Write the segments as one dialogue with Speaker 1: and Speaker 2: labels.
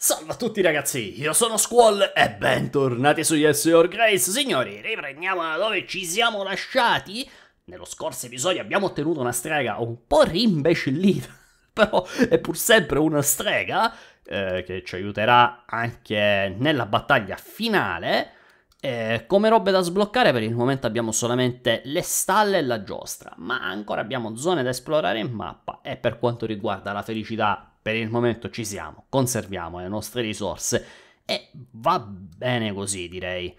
Speaker 1: Salve a tutti ragazzi, io sono Squall e bentornati su Yes Your Grace. Signori, riprendiamo da dove ci siamo lasciati. Nello scorso episodio abbiamo ottenuto una strega un po' rimbecillita, però è pur sempre una strega eh, che ci aiuterà anche nella battaglia finale. Eh, come robe da sbloccare per il momento abbiamo solamente le stalle e la giostra, ma ancora abbiamo zone da esplorare in mappa e per quanto riguarda la felicità per il momento ci siamo, conserviamo le nostre risorse e va bene così direi.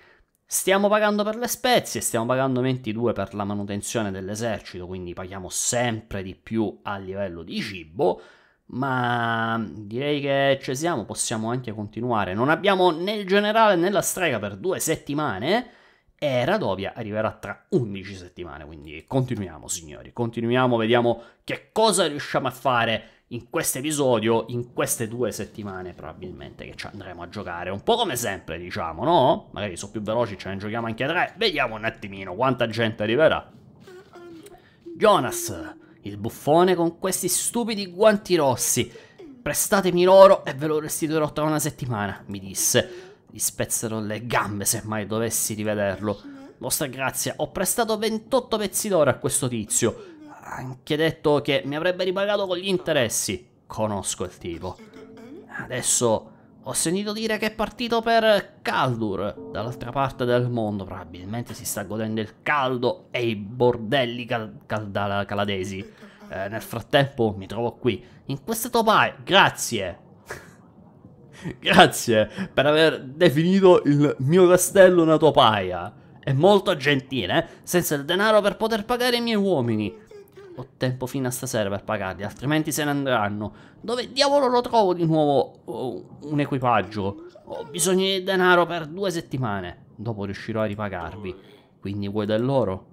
Speaker 1: Stiamo pagando per le spezie, stiamo pagando 22 per la manutenzione dell'esercito, quindi paghiamo sempre di più a livello di cibo, ma direi che ci siamo, possiamo anche continuare. Non abbiamo né il generale né la strega per due settimane e Radovia arriverà tra 11 settimane, quindi continuiamo signori, continuiamo, vediamo che cosa riusciamo a fare in questo episodio, in queste due settimane probabilmente che ci andremo a giocare. Un po' come sempre, diciamo, no? Magari sono più veloci, ce ne giochiamo anche tre. Vediamo un attimino quanta gente arriverà. Jonas, il buffone con questi stupidi guanti rossi. Prestatemi l'oro e ve lo restituirò tra una settimana, mi disse. Gli spezzerò le gambe se mai dovessi rivederlo. Vostra grazia, ho prestato 28 pezzi d'oro a questo tizio anche detto che mi avrebbe ripagato con gli interessi. Conosco il tipo. Adesso ho sentito dire che è partito per Kaldur, dall'altra parte del mondo. Probabilmente si sta godendo il caldo e i bordelli cal cal caladesi. Eh, nel frattempo mi trovo qui, in queste topaia. Grazie! Grazie per aver definito il mio castello una topaia. È molto gentile, eh? senza il denaro per poter pagare i miei uomini. Ho tempo fino a stasera per pagarli, altrimenti se ne andranno. Dove diavolo lo trovo di nuovo oh, un equipaggio? Ho bisogno di denaro per due settimane. Dopo riuscirò a ripagarvi. Quindi vuoi dell'oro?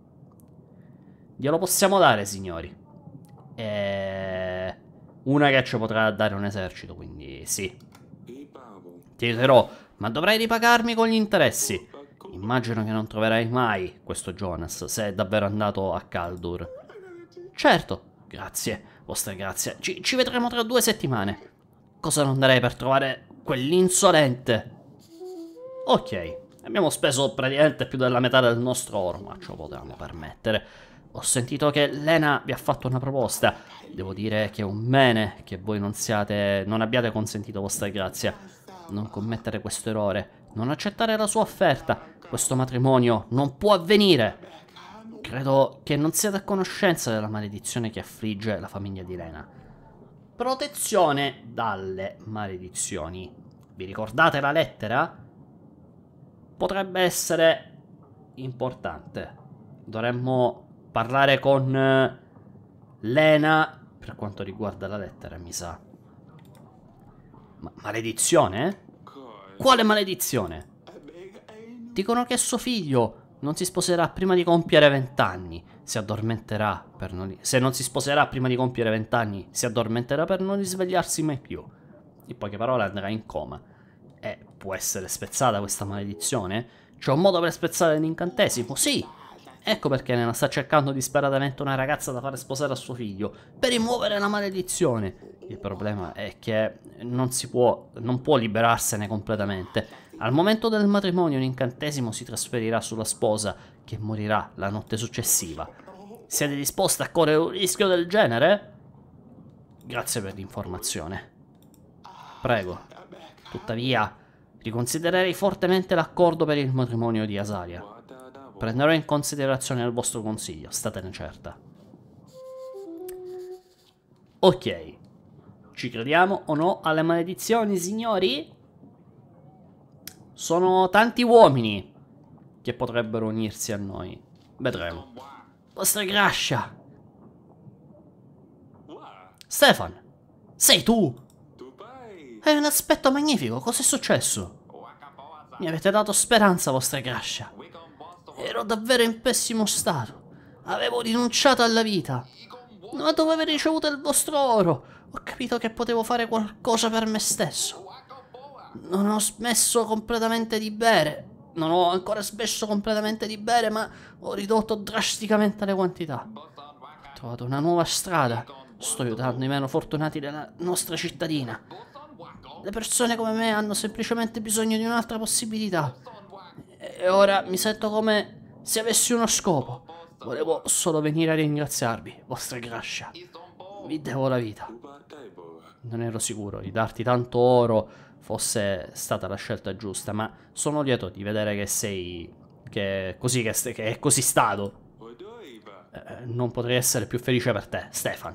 Speaker 1: Glielo possiamo dare, signori. E... Eh, una che ci potrà dare un esercito, quindi sì. Ti darò, ma dovrai ripagarmi con gli interessi. Immagino che non troverai mai questo Jonas, se è davvero andato a Kaldur. Certo, grazie, vostra grazia. Ci, ci vedremo tra due settimane. Cosa non darei per trovare quell'insolente? Ok, abbiamo speso praticamente più della metà del nostro oro, ma ce lo potevamo permettere. Ho sentito che Lena vi ha fatto una proposta. Devo dire che è un bene che voi non siate. non abbiate consentito vostra grazia. Non commettere questo errore. Non accettare la sua offerta. Questo matrimonio non può avvenire. Credo che non siate a conoscenza della maledizione che affligge la famiglia di Lena. Protezione dalle maledizioni. Vi ricordate la lettera? Potrebbe essere importante. Dovremmo parlare con eh, Lena per quanto riguarda la lettera, mi sa. Ma maledizione? Quale maledizione? Eh Dicono che è suo figlio non si sposerà prima di compiere vent'anni, si addormenterà per non... Se non si sposerà prima di compiere vent'anni, si addormenterà per non risvegliarsi mai più. In poche parole andrà in coma. E eh, può essere spezzata questa maledizione? C'è un modo per spezzare l'incantesimo? Sì! Ecco perché Nena sta cercando disperatamente una ragazza da fare sposare a suo figlio, per rimuovere la maledizione. Il problema è che non si può, non può liberarsene completamente al momento del matrimonio un incantesimo si trasferirà sulla sposa, che morirà la notte successiva. Siete disposti a correre un rischio del genere? Grazie per l'informazione. Prego. Tuttavia, riconsidererei fortemente l'accordo per il matrimonio di Asaria. Prenderò in considerazione il vostro consiglio, statene certa. Ok. Ci crediamo o no alle maledizioni, signori? Sono tanti uomini che potrebbero unirsi a noi. Vedremo. Vostra grascia. Stefan, sei tu? Hai un aspetto magnifico, cos'è successo? Mi avete dato speranza, vostra grascia. Ero davvero in pessimo stato. Avevo rinunciato alla vita. Ma dove avevo ricevuto il vostro oro? Ho capito che potevo fare qualcosa per me stesso non ho smesso completamente di bere. Non ho ancora smesso completamente di bere, ma ho ridotto drasticamente le quantità. Ho trovato una nuova strada. Sto aiutando i meno fortunati della nostra cittadina. Le persone come me hanno semplicemente bisogno di un'altra possibilità. E ora mi sento come se avessi uno scopo. Volevo solo venire a ringraziarvi, vostra grascia. Vi devo la vita. Non ero sicuro di darti tanto oro fosse stata la scelta giusta, ma sono lieto di vedere che sei... che è così, che è così stato. Eh, eh, non potrei essere più felice per te, Stefan.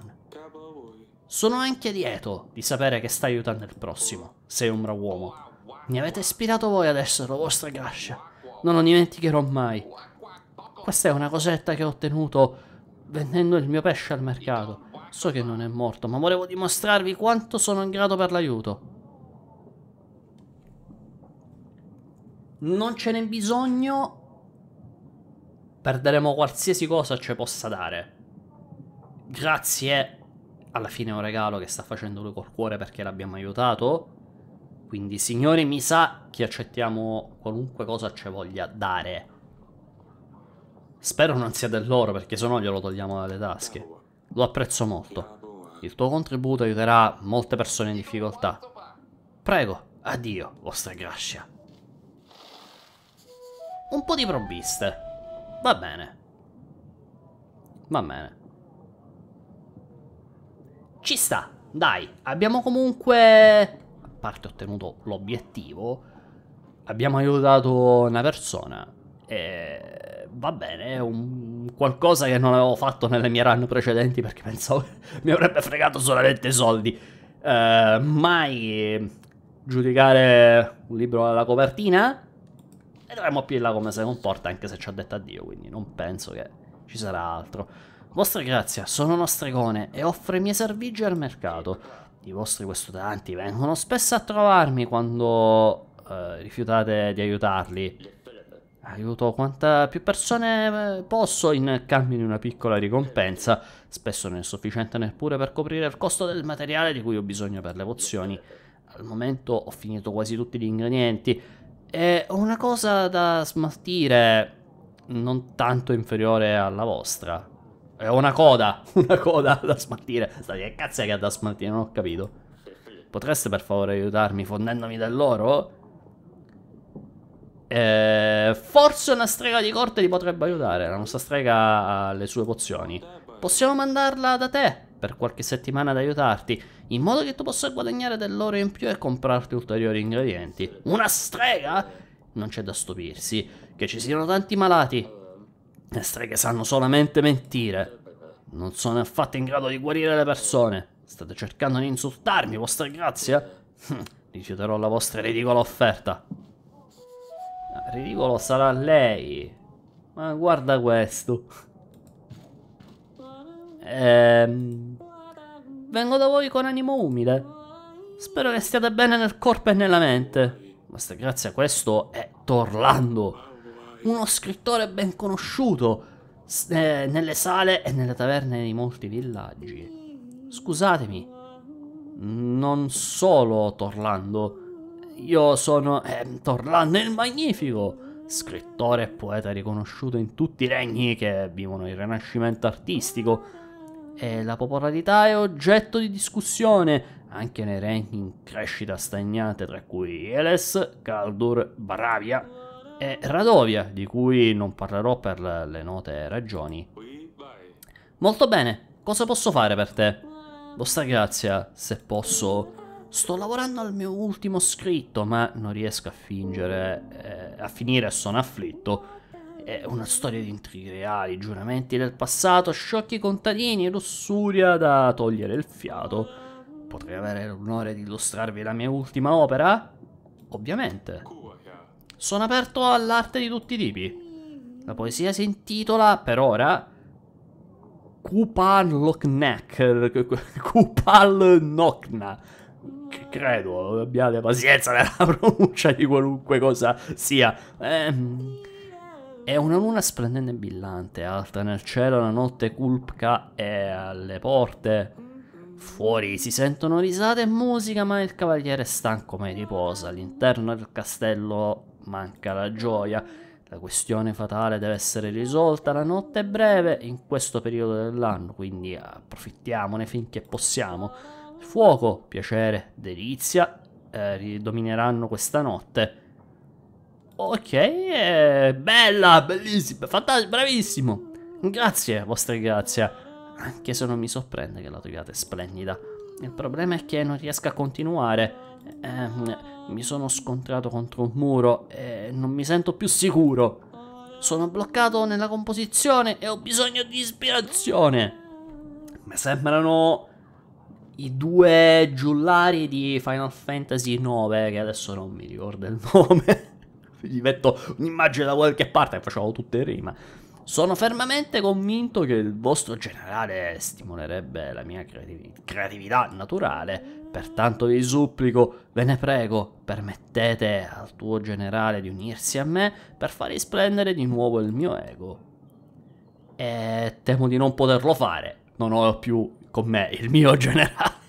Speaker 1: Sono anche lieto di sapere che stai aiutando il prossimo. Sei un bravo uomo. Mi avete ispirato voi ad essere la vostra grascia. Non lo dimenticherò mai. Questa è una cosetta che ho ottenuto vendendo il mio pesce al mercato. So che non è morto, ma volevo dimostrarvi quanto sono in grado per l'aiuto. non ce n'è bisogno. Perderemo qualsiasi cosa ci possa dare. Grazie. Alla fine è un regalo che sta facendo lui col cuore perché l'abbiamo aiutato. Quindi, signore, mi sa che accettiamo qualunque cosa ci voglia dare. Spero non sia dell'oro, perché se no glielo togliamo dalle tasche. Lo apprezzo molto. Il tuo contributo aiuterà molte persone in difficoltà. Prego, addio, vostra grazia un po' di provviste. Va bene. Va bene. Ci sta, dai, abbiamo comunque, a parte ottenuto l'obiettivo, abbiamo aiutato una persona. E va bene, è un qualcosa che non avevo fatto nelle mie run precedenti perché pensavo mi avrebbe fregato solamente i soldi. Uh, mai giudicare un libro alla copertina? E dovremmo più in là come si comporta, anche se ci ha detto addio, quindi non penso che ci sarà altro. Vostra grazia, sono uno stregone e offro i miei servigi al mercato. I vostri questutanti vengono spesso a trovarmi quando eh, rifiutate di aiutarli. Aiuto quanta più persone eh, posso in cambio di una piccola ricompensa. Spesso non è sufficiente neppure per coprire il costo del materiale di cui ho bisogno per le pozioni. Al momento ho finito quasi tutti gli ingredienti. E ho una cosa da smaltire non tanto inferiore alla vostra. E ho una coda, una coda da smaltire. Stai, che cazzo è che ha da smaltire? Non ho capito. Potreste per favore aiutarmi fondendomi dell'oro? Eh, forse una strega di corte ti potrebbe aiutare. La nostra strega ha le sue pozioni. Possiamo mandarla da te? per qualche settimana ad aiutarti, in modo che tu possa guadagnare dell'oro in più e comprarti ulteriori ingredienti. Una strega? Non c'è da stupirsi che ci siano tanti malati. Le streghe sanno solamente mentire. Non sono affatto in grado di guarire le persone. State cercando di insultarmi, vostra grazia? Hm, rifiuterò la vostra ridicola offerta. Ridicolo sarà lei. Ma guarda questo. Ehm... Vengo da voi con animo umile. Spero che stiate bene nel corpo e nella mente. Basta grazie a questo è Torlando, uno scrittore ben conosciuto eh, nelle sale e nelle taverne di molti villaggi. Scusatemi, non solo Torlando, io sono eh, Torlando il Magnifico, scrittore e poeta riconosciuto in tutti i regni che vivono il rinascimento artistico e la popolarità è oggetto di discussione anche nei ranking crescita stagnante tra cui Eles, Kaldur, Baravia e Radovia, di cui non parlerò per le note ragioni. Molto bene, cosa posso fare per te? Vostra grazia, se posso... Sto lavorando al mio ultimo scritto, ma non riesco a fingere... Eh, a finire sono afflitto è una storia di intrighi reali, giuramenti del passato, sciocchi contadini, e lussuria da togliere il fiato. Potrei avere l'onore di illustrarvi la mia ultima opera? Ovviamente. Sono aperto all'arte di tutti i tipi. La poesia si intitola, per ora, Kupaloknak. Kupalnokna credo abbiate pazienza nella pronuncia di qualunque cosa sia. Ehm... È una luna splendente e brillante, alta nel cielo, la notte culpca è alle porte. Fuori si sentono risate e musica, ma il cavaliere è stanco ma riposa. All'interno del castello manca la gioia. La questione fatale deve essere risolta, la notte è breve in questo periodo dell'anno, quindi approfittiamone finché possiamo. Fuoco, piacere, delizia eh, ridomineranno questa notte. Ok, eh, bella, bellissima, fantastica, bravissimo. Grazie, vostra grazia. Anche se non mi sorprende che la troviate splendida. Il problema è che non riesco a continuare. Eh, mi sono scontrato contro un muro e non mi sento più sicuro. Sono bloccato nella composizione e ho bisogno di ispirazione. Mi sembrano i due giullari di Final Fantasy IX, che adesso non mi ricordo il nome gli metto un'immagine da qualche parte e facciamo tutte in rima. Sono fermamente convinto che il vostro generale stimolerebbe la mia creativ- creatività naturale, pertanto vi supplico, ve ne prego, permettete al tuo generale di unirsi a me per far risplendere di nuovo il mio ego. E temo di non poterlo fare, non ho più con me il mio generale.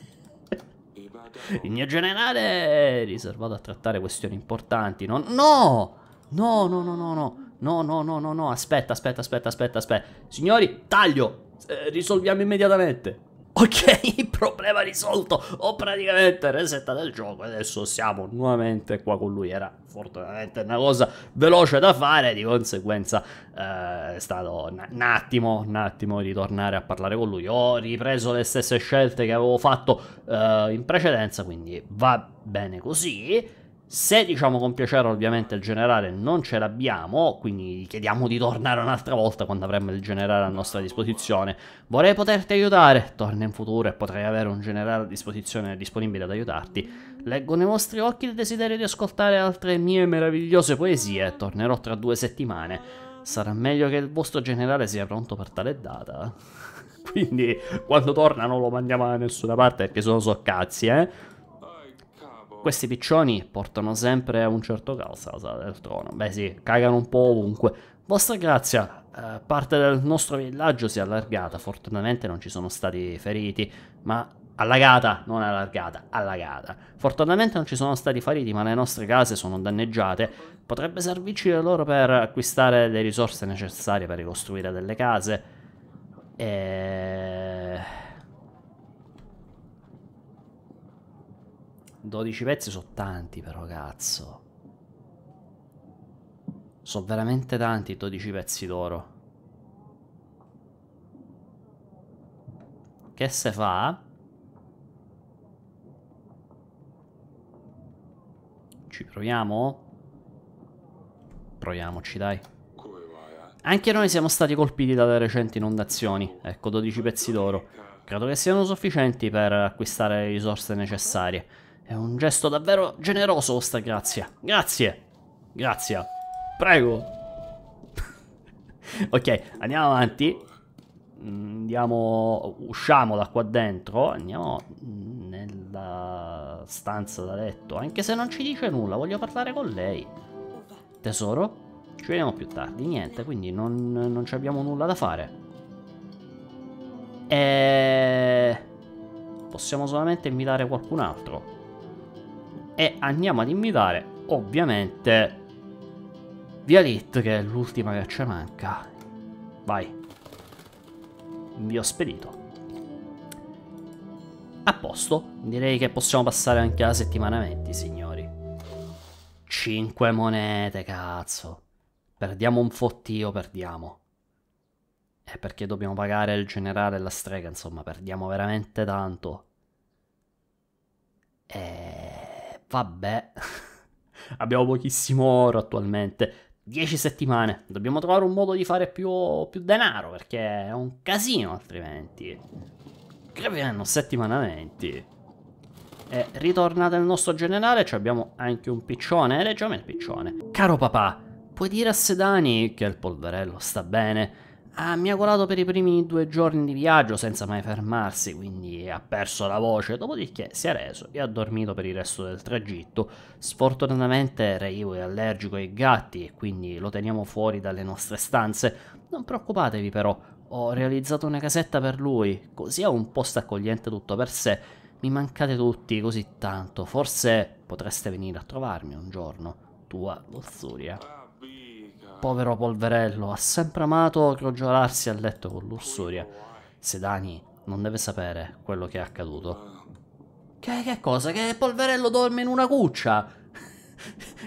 Speaker 1: Il mio generale è riservato a trattare questioni importanti. No, no, no, no, no, no, no. No, no, no, no, no, aspetta, aspetta, aspetta, aspetta, aspetta. Signori, taglio! Eh, risolviamo immediatamente. Ok, problema risolto. Ho praticamente resettato il gioco. Adesso siamo nuovamente qua con lui. Era fortunatamente una cosa veloce da fare. Di conseguenza eh, è stato un attimo, un attimo ritornare a parlare con lui. Ho ripreso le stesse scelte che avevo fatto eh, in precedenza. Quindi va bene così. Se diciamo con piacere ovviamente il generale non ce l'abbiamo, quindi chiediamo di tornare un'altra volta quando avremo il generale a nostra disposizione. Vorrei poterti aiutare, torna in futuro e potrei avere un generale a disposizione disponibile ad aiutarti. Leggo nei vostri occhi il desiderio di ascoltare altre mie meravigliose poesie, tornerò tra due settimane. Sarà meglio che il vostro generale sia pronto per tale data. quindi quando torna non lo mandiamo da nessuna parte perché sono so cazzi, eh questi piccioni portano sempre a un certo caos la sala del trono. Beh sì, cagano un po' ovunque. Vostra grazia, eh, parte del nostro villaggio si è allargata, fortunatamente non ci sono stati feriti, ma allagata, non allargata, allagata. Fortunatamente non ci sono stati feriti, ma le nostre case sono danneggiate. Potrebbe servirci loro per acquistare le risorse necessarie per ricostruire delle case. E... Eh, 12 pezzi sono tanti però, cazzo. Sono veramente tanti 12 pezzi d'oro. Che se fa? Ci proviamo? Proviamoci, dai. Anche noi siamo stati colpiti dalle recenti inondazioni. Ecco, 12 pezzi d'oro. Credo che siano sufficienti per acquistare le risorse necessarie. È un gesto davvero generoso sta grazia. Grazie. Grazie. Prego. ok, andiamo avanti. Andiamo, mm, usciamo da qua dentro. Andiamo nella stanza da letto. Anche se non ci dice nulla, voglio parlare con lei. Tesoro? Ci vediamo più tardi. Niente, quindi non, non ci abbiamo nulla da fare. E... Eh, possiamo solamente invitare qualcun altro e andiamo ad invitare ovviamente Vialit che è l'ultima che ci manca. Vai. Invio spedito. A posto, direi che possiamo passare anche alla settimana 20, signori. 5 monete, cazzo. Perdiamo un fottio, perdiamo. È perché dobbiamo pagare il generale e la strega, insomma, perdiamo veramente tanto. E eh, Vabbè, abbiamo pochissimo oro attualmente. 10 settimane. Dobbiamo trovare un modo di fare più, più denaro perché è un casino altrimenti. Creveranno settimanamente. E ritornate al nostro generale, cioè abbiamo anche un piccione. leggiamo il piccione. Caro papà, puoi dire a Sedani che il polverello sta bene ha miagolato per i primi due giorni di viaggio senza mai fermarsi, quindi ha perso la voce, dopodiché si è reso e ha dormito per il resto del tragitto. Sfortunatamente Reivo è allergico ai gatti e quindi lo teniamo fuori dalle nostre stanze. Non preoccupatevi però, ho realizzato una casetta per lui, così ha un posto accogliente tutto per sé. Mi mancate tutti così tanto, forse potreste venire a trovarmi un giorno. Tua Lossuria povero polverello, ha sempre amato crogiolarsi a letto con Lussuria. Sedani non deve sapere quello che è accaduto. Che, che cosa? Che polverello dorme in una cuccia?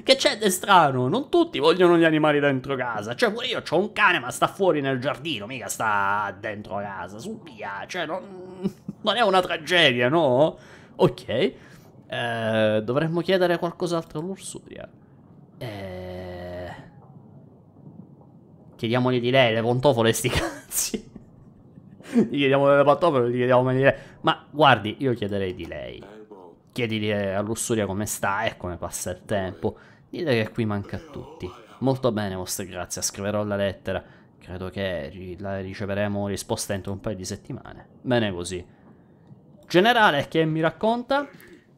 Speaker 1: che c'è di strano? Non tutti vogliono gli animali dentro casa. Cioè, pure io ho un cane, ma sta fuori nel giardino, mica sta dentro casa. Su via, cioè, non, non è una tragedia, no? Ok. Eh, dovremmo chiedere qualcos'altro all'Ursuria. Eh Chiediamogli di lei, le pantofole sti cazzi. gli chiediamo le pantofole, gli chiediamo di lei. Ma guardi, io chiederei di lei. Chiedili eh, a Lussuria come sta e come passa il tempo. Dite che qui manca a tutti. Molto bene, vostra grazia, scriverò la lettera. Credo che la riceveremo risposta entro un paio di settimane. Bene così. Generale, che mi racconta?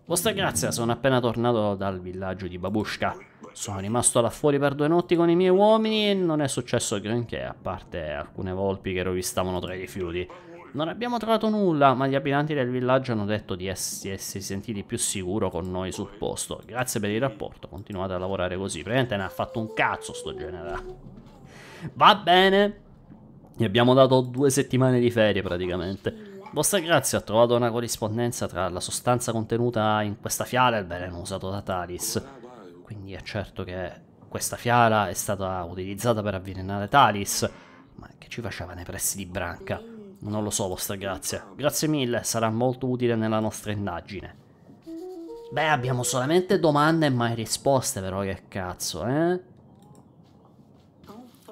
Speaker 1: Vostra grazia, sono appena tornato dal villaggio di Babushka. Sono rimasto là fuori per due notti con i miei uomini e non è successo granché, a parte alcune volpi che rovistavano tra i rifiuti. Non abbiamo trovato nulla, ma gli abitanti del villaggio hanno detto di essersi sentiti più sicuro con noi sul posto. Grazie per il rapporto, continuate a lavorare così. Praticamente ne ha fatto un cazzo sto genere. Va bene. Gli abbiamo dato due settimane di ferie praticamente. Vostra Grazia ha trovato una corrispondenza tra la sostanza contenuta in questa fiala e il veleno usato da Talis. Quindi è certo che questa fiala è stata utilizzata per avvelenare Talis. Ma che ci faceva nei pressi di Branca? Non lo so, Vostra Grazia. Grazie mille, sarà molto utile nella nostra indagine. Beh, abbiamo solamente domande e mai risposte, però che cazzo, eh?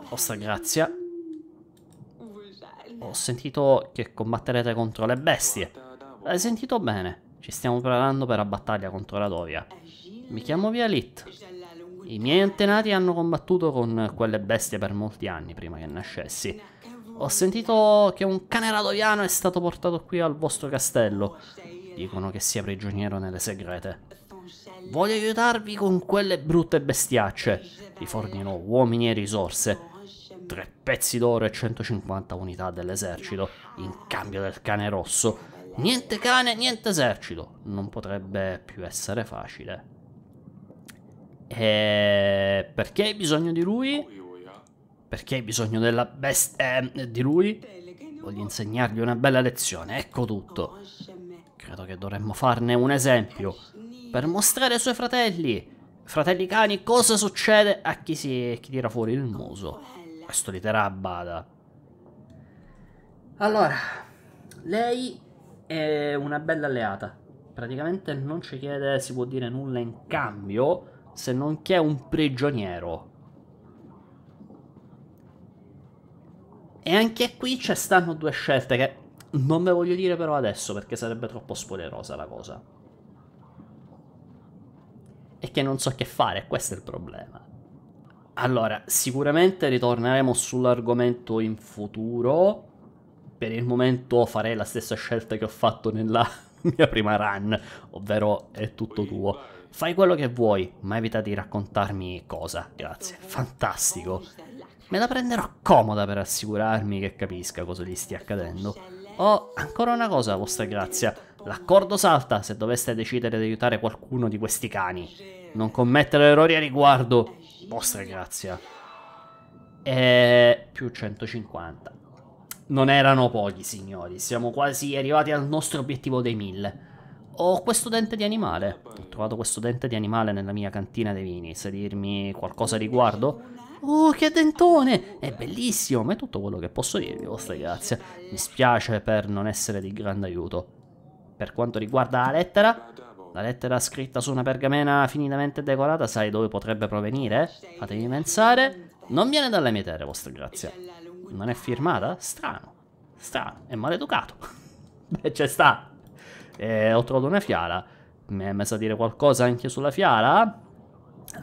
Speaker 1: Vostra Grazia, ho sentito che combatterete contro le bestie. Hai sentito bene? Ci stiamo preparando per la battaglia contro la Dovia. Mi chiamo Vialit. I miei antenati hanno combattuto con quelle bestie per molti anni prima che nascessi. Ho sentito che un cane radoviano è stato portato qui al vostro castello. Dicono che sia prigioniero nelle segrete. Voglio aiutarvi con quelle brutte bestiacce. Vi fornirò uomini e risorse. 3 pezzi d'oro e 150 unità dell'esercito in cambio del cane rosso. Niente cane, niente esercito. Non potrebbe più essere facile. E eh, perché hai bisogno di lui? Perché hai bisogno della bestia eh, di lui? Voglio insegnargli una bella lezione, ecco tutto. Credo che dovremmo farne un esempio per mostrare ai suoi fratelli, fratelli cani, cosa succede a chi, si, chi tira fuori il muso. Questo li terrà a bada. Allora, lei è una bella alleata. Praticamente non ci chiede, si può dire nulla in cambio, se non che è un prigioniero. E anche qui ci stanno due scelte che non ve voglio dire però adesso perché sarebbe troppo spoilerosa la cosa. E che non so che fare, questo è il problema. Allora, sicuramente ritorneremo sull'argomento in futuro. Per il momento farei la stessa scelta che ho fatto nella mia prima run, ovvero è tutto tuo. Fai quello che vuoi, ma evita di raccontarmi cosa. Grazie, fantastico. Me la prenderò comoda per assicurarmi che capisca cosa gli stia accadendo. Oh, ancora una cosa, vostra grazia. L'accordo salta se doveste decidere di aiutare qualcuno di questi cani. Non commettere errori a riguardo vostra grazia. E più 150. Non erano pochi, signori. Siamo quasi arrivati al nostro obiettivo dei 1000. Ho questo dente di animale. Ho trovato questo dente di animale nella mia cantina dei vini. Sai dirmi qualcosa a riguardo? Oh, che dentone! È bellissimo, ma è tutto quello che posso dirvi, vostra grazia. Mi spiace per non essere di grande aiuto. Per quanto riguarda la lettera, la lettera scritta su una pergamena finitamente decorata, sai dove potrebbe provenire? Fatemi pensare. Non viene dalle mie terre, vostra grazia. Non è firmata? Strano. Strano. È maleducato. Beh, c'è sta. Eh, ho trovato una fiala. Mi è messa a dire qualcosa anche sulla fiala?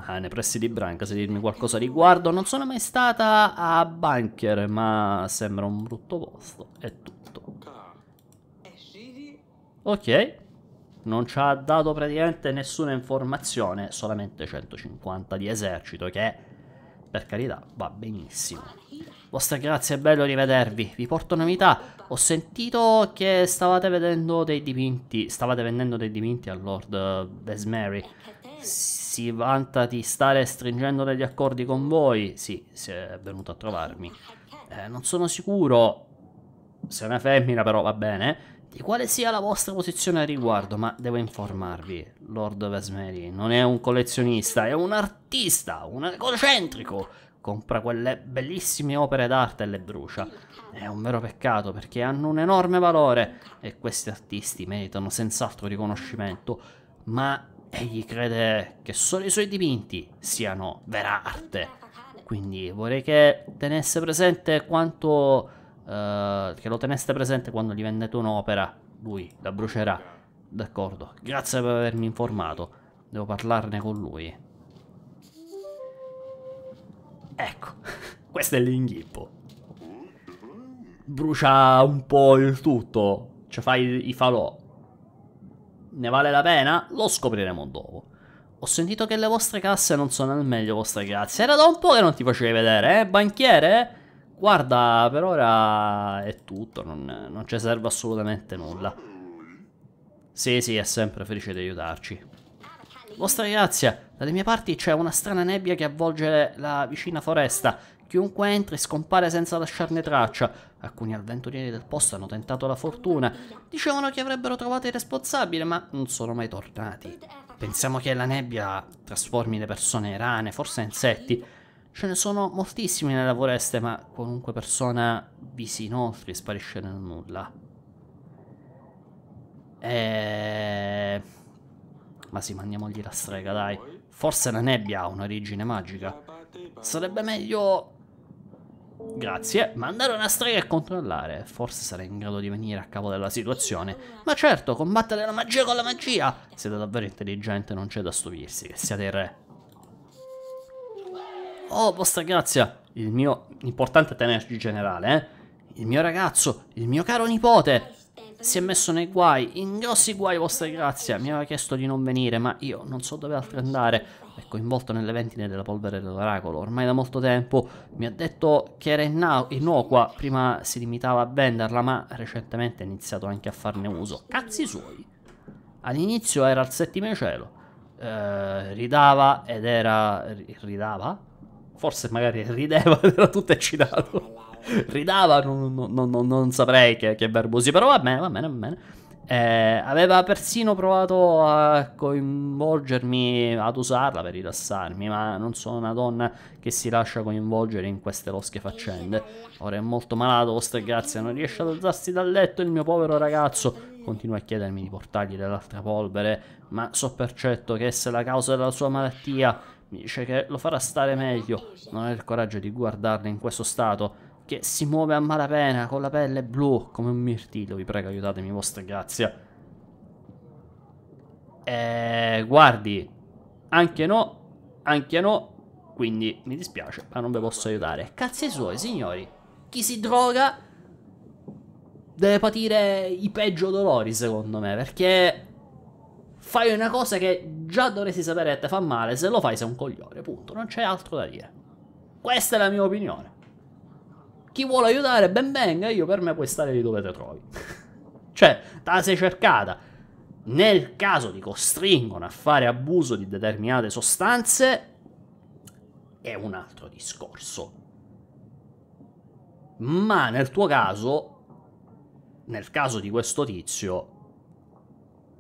Speaker 1: Ah, nei pressi di Branca, se dirmi qualcosa riguardo. Non sono mai stata a Bunker, ma sembra un brutto posto. È tutto. Ok, non ci ha dato praticamente nessuna informazione, solamente 150 di esercito che, per carità, va benissimo. Vostra grazia, è bello rivedervi. Vi porto novità. Ho sentito che stavate vedendo dei dipinti. Stavate vendendo dei dipinti al Lord Vesmeri, Si vanta di stare stringendo degli accordi con voi. Sì, si è venuto a trovarmi. Eh, non sono sicuro. Se è una femmina, però va bene di quale sia la vostra posizione al riguardo, ma devo informarvi, Lord Vesmeri non è un collezionista, è un artista, un egocentrico, compra quelle bellissime opere d'arte e le brucia. È un vero peccato perché hanno un enorme valore e questi artisti meritano senz'altro riconoscimento, ma egli crede che solo i suoi dipinti siano vera arte. Quindi vorrei che tenesse presente quanto eh, che lo teneste presente quando gli vendete un'opera, lui la brucerà. D'accordo, grazie per avermi informato. Devo parlarne con lui. Ecco, questo è l'inghippo. Brucia un po' il tutto, cioè fai i falò. Ne vale la pena? Lo scopriremo dopo. Ho sentito che le vostre casse non sono al meglio, vostre grazie. Era da un po' che non ti facevi vedere, eh, banchiere? Guarda, per ora è tutto, non, non ci serve assolutamente nulla. Sì, sì, è sempre felice di aiutarci. Vostra grazia, dalle mie parti c'è una strana nebbia che avvolge la vicina foresta. Chiunque entri scompare senza lasciarne traccia. Alcuni avventurieri del posto hanno tentato la fortuna. Dicevano che avrebbero trovato il responsabile, ma non sono mai tornati. Pensiamo che la nebbia trasformi le persone in rane, forse insetti. Ce ne sono moltissimi nella foresta, ma qualunque persona vi si inoltre sparisce nel nulla. E... Eh, ma sì, mandiamogli la strega, dai. Forse la nebbia ha un'origine magica. Sarebbe meglio... Grazie, mandare una strega e controllare. Forse sarei in grado di venire a capo della situazione. Ma certo, combattere la magia con la magia! Siete davvero intelligenti, non c'è da stupirsi che siate il re. Oh, vostra grazia, il mio importante tenerci generale, eh? Il mio ragazzo, il mio caro nipote, si è messo nei guai, in grossi guai, vostra grazia. Mi aveva chiesto di non venire, ma io non so dove altro andare. È coinvolto ecco, nelle ventine della polvere dell'oracolo. Ormai da molto tempo mi ha detto che era innocua. Prima si limitava a venderla, ma recentemente ha iniziato anche a farne uso. Cazzi suoi. All'inizio era al settimo cielo. Eh, ridava ed era... ridava? forse magari rideva, era tutto eccitato. Ridava, non, non, non, non saprei che, che verbo usi, però va bene, va bene, va bene. Eh, aveva persino provato a coinvolgermi, ad usarla per rilassarmi, ma non sono una donna che si lascia coinvolgere in queste losche faccende. Ora è molto malato, vostra grazia, non riesce ad alzarsi dal letto il mio povero ragazzo. Continua a chiedermi di portargli dell'altra polvere, ma so per certo che essa è la causa della sua malattia. Mi dice che lo farà stare meglio. Non ha il coraggio di guardarla in questo stato. Che si muove a malapena, con la pelle blu, come un mirtillo. Vi prego, aiutatemi, vostra grazia. Eh, guardi. Anche no, anche no. Quindi mi dispiace, ma non ve posso aiutare. Cazzi suoi, signori. Chi si droga deve patire i peggio dolori, secondo me, perché fai una cosa che già dovresti sapere che ti fa male, se lo fai sei un coglione, punto, non c'è altro da dire. Questa è la mia opinione. Chi vuole aiutare, ben venga, io per me puoi stare lì dove te trovi. cioè, te la sei cercata. Nel caso ti costringono a fare abuso di determinate sostanze, è un altro discorso. Ma nel tuo caso, nel caso di questo tizio,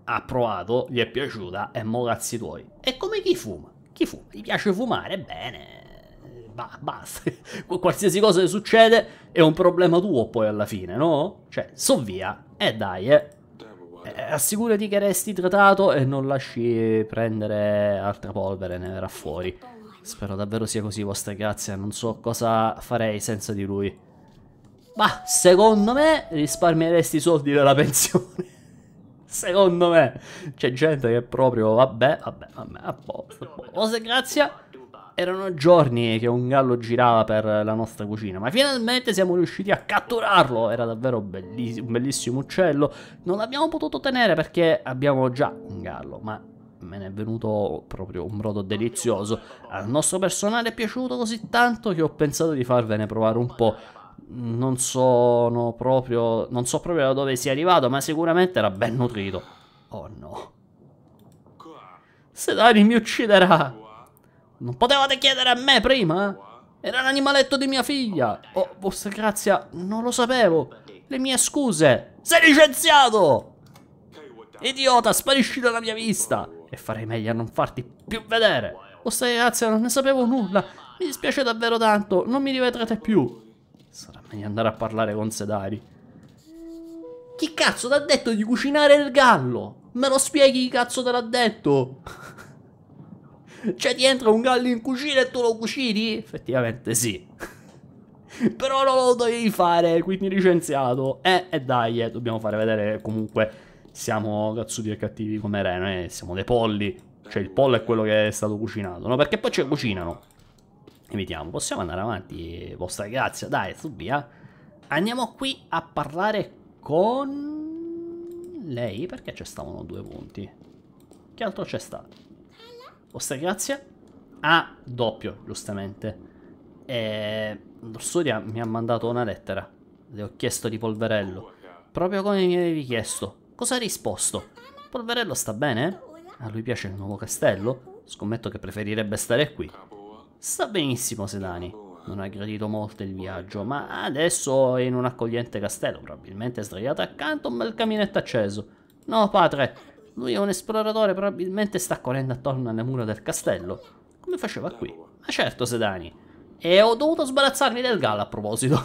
Speaker 1: ha provato, gli è piaciuta e mo cazzi tuoi. È come chi fuma, chi fuma, gli piace fumare, bene, bah, basta, qualsiasi cosa succede è un problema tuo poi alla fine, no? Cioè, so via, e eh dai, eh. Assicurati che resti trattato e non lasci prendere altra polvere, ne verrà fuori. Spero davvero sia così, vostra grazia, non so cosa farei senza di lui. Ma secondo me risparmieresti i soldi della pensione. Secondo me c'è gente che proprio vabbè, vabbè, vabbè, a posto. Ose grazia. Erano giorni che un gallo girava per la nostra cucina, ma finalmente siamo riusciti a catturarlo. Era davvero belliss un bellissimo uccello. Non l'abbiamo potuto tenere perché abbiamo già un gallo, ma me ne è venuto proprio un brodo delizioso. Al nostro personale è piaciuto così tanto che ho pensato di farvene provare un po' non sono proprio. Non so proprio da dove sia arrivato, ma sicuramente era ben nutrito. Oh no. Sedani mi ucciderà. Non potevate chiedere a me prima? Era l'animaletto di mia figlia. Oh, vostra grazia, non lo sapevo. Le mie scuse. Sei licenziato! Idiota, sparisci dalla mia vista. E farei meglio a non farti più vedere. Vostra grazia, non ne sapevo nulla. Mi dispiace davvero tanto, non mi rivedrete più. Sarà meglio andare a parlare con Sedari. Chi cazzo ti ha detto di cucinare il gallo? Me lo spieghi chi cazzo te l'ha detto? cioè ti entra un gallo in cucina e tu lo cucini? Effettivamente sì. Però non lo dovevi fare, quindi licenziato. Eh, e eh dai, eh, dobbiamo fare vedere comunque siamo cazzuti e cattivi come re, noi eh, siamo dei polli. Cioè il pollo è quello che è stato cucinato, no? Perché poi ci cucinano. E vediamo, possiamo andare avanti, vostra grazia, dai, su via. Andiamo qui a parlare con lei, perché ci stavano due punti? Che altro c'è stato? Vostra grazia? Ah, doppio, giustamente. E... Eh, Dostoria mi ha mandato una lettera. Le ho chiesto di Polverello. Proprio come mi avevi chiesto. Cosa ha risposto? Polverello sta bene? A lui piace il nuovo castello? Scommetto che preferirebbe stare qui. Sta benissimo Sedani, non ha gradito molto il viaggio, ma adesso è in un accogliente castello, probabilmente sdraiato accanto a un bel caminetto acceso. No padre, lui è un esploratore, probabilmente sta correndo attorno alle mura del castello. Come faceva qui? Ma certo Sedani. E ho dovuto sbarazzarmi del gallo a proposito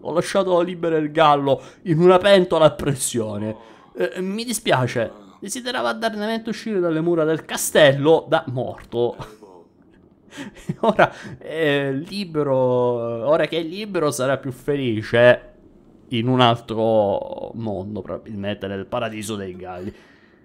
Speaker 1: ho lasciato libero il gallo in una pentola a pressione. Eh, mi dispiace, desiderava dannamente uscire dalle mura del castello da morto. ora, è eh, libero, ora che è libero sarà più felice in un altro mondo, probabilmente nel paradiso dei galli.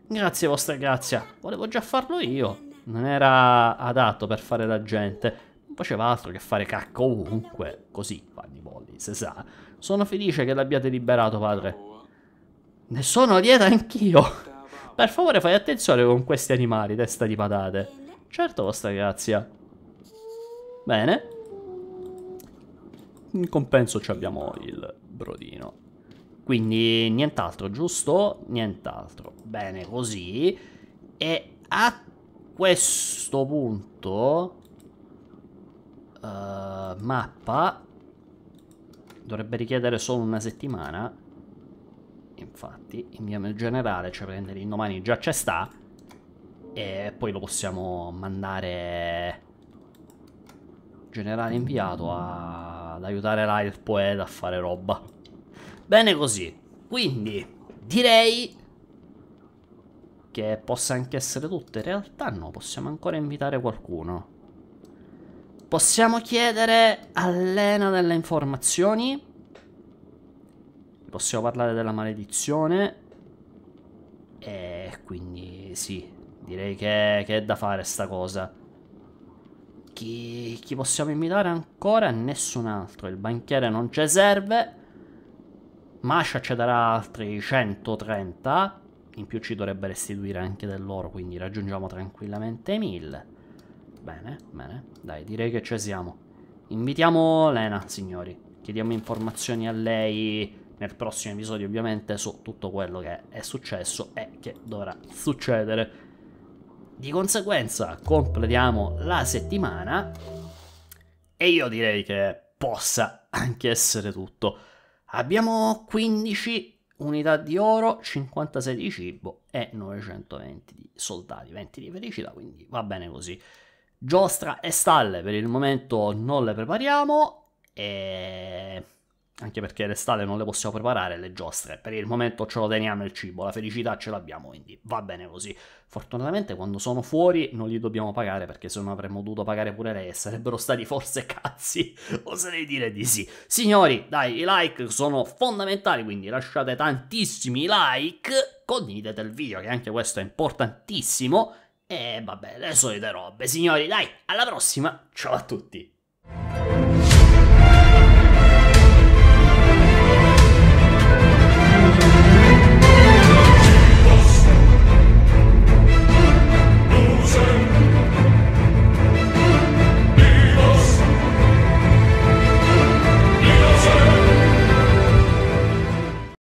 Speaker 1: Grazie vostra grazia, volevo già farlo io. Non era adatto per fare la gente. Non faceva altro che fare cacca ovunque. Così fanno i bolli, se sa. Sono felice che l'abbiate liberato, padre. Ne sono lieta anch'io. Per favore fai attenzione con questi animali, testa di patate. Certo, vostra grazia. Bene. In compenso abbiamo il brodino. Quindi nient'altro, giusto? Nient'altro. Bene, così. E a questo punto... Uh, mappa dovrebbe richiedere solo una settimana infatti in via generale cioè prendere l'indomani già c'è sta e poi lo possiamo mandare generale inviato a... ad aiutare là il poeta a fare roba. Bene così. Quindi direi che possa anche essere tutto. In realtà no, possiamo ancora invitare qualcuno. Possiamo chiedere all'Ena delle informazioni. Possiamo parlare della maledizione. E eh, quindi sì, direi che, che è da fare sta cosa chi, chi possiamo invitare ancora? Nessun altro. Il banchiere non ci serve. Masha ci darà altri 130. In più ci dovrebbe restituire anche dell'oro, quindi raggiungiamo tranquillamente 1000. Bene, bene. Dai, direi che ci siamo. Invitiamo Lena, signori. Chiediamo informazioni a lei nel prossimo episodio ovviamente su tutto quello che è successo e che dovrà succedere di conseguenza completiamo la settimana e io direi che possa anche essere tutto. Abbiamo 15 unità di oro, 56 di cibo e 920 di soldati, 20 di felicità, quindi va bene così. Giostra e stalle per il momento non le prepariamo e anche perché l'estate non le possiamo preparare le giostre, per il momento ce lo teniamo il cibo, la felicità ce l'abbiamo, quindi va bene così. Fortunatamente quando sono fuori non li dobbiamo pagare perché se no avremmo dovuto pagare pure lei e sarebbero stati forse cazzi, oserei dire di sì. Signori, dai, i like sono fondamentali, quindi lasciate tantissimi like, condividete il video che anche questo è importantissimo e vabbè, le solite robe. Signori, dai, alla prossima, ciao a tutti!